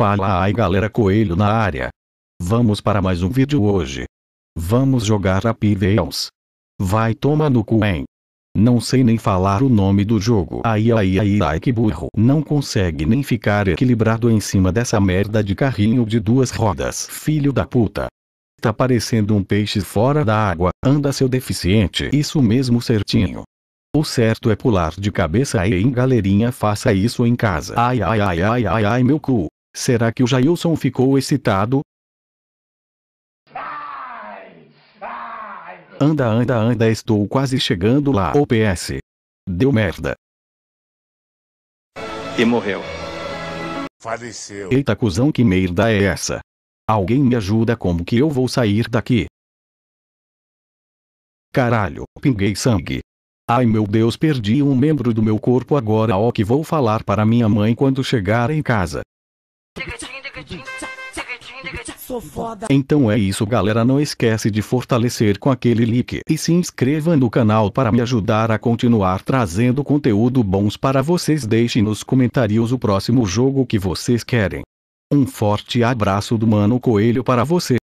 Fala aí galera Coelho na área. Vamos para mais um vídeo hoje. Vamos jogar a Piveus. Vai tomar no cu hein. Não sei nem falar o nome do jogo. Ai ai ai ai que burro. Não consegue nem ficar equilibrado em cima dessa merda de carrinho de duas rodas. Filho da puta. Tá parecendo um peixe fora da água. Anda seu deficiente. Isso mesmo certinho. O certo é pular de cabeça aí em galerinha faça isso em casa. Ai ai ai ai ai ai meu cu. Será que o Jailson ficou excitado? Anda, anda, anda, estou quase chegando lá. OPS. Deu merda. E morreu. Faleceu. Eita cuzão, que merda é essa? Alguém me ajuda como que eu vou sair daqui? Caralho, pinguei sangue. Ai meu Deus, perdi um membro do meu corpo agora. Ó, que vou falar para minha mãe quando chegar em casa. Sou foda. Então é isso galera, não esquece de fortalecer com aquele like e se inscreva no canal para me ajudar a continuar trazendo conteúdo bons para vocês. Deixe nos comentários o próximo jogo que vocês querem. Um forte abraço do Mano Coelho para você.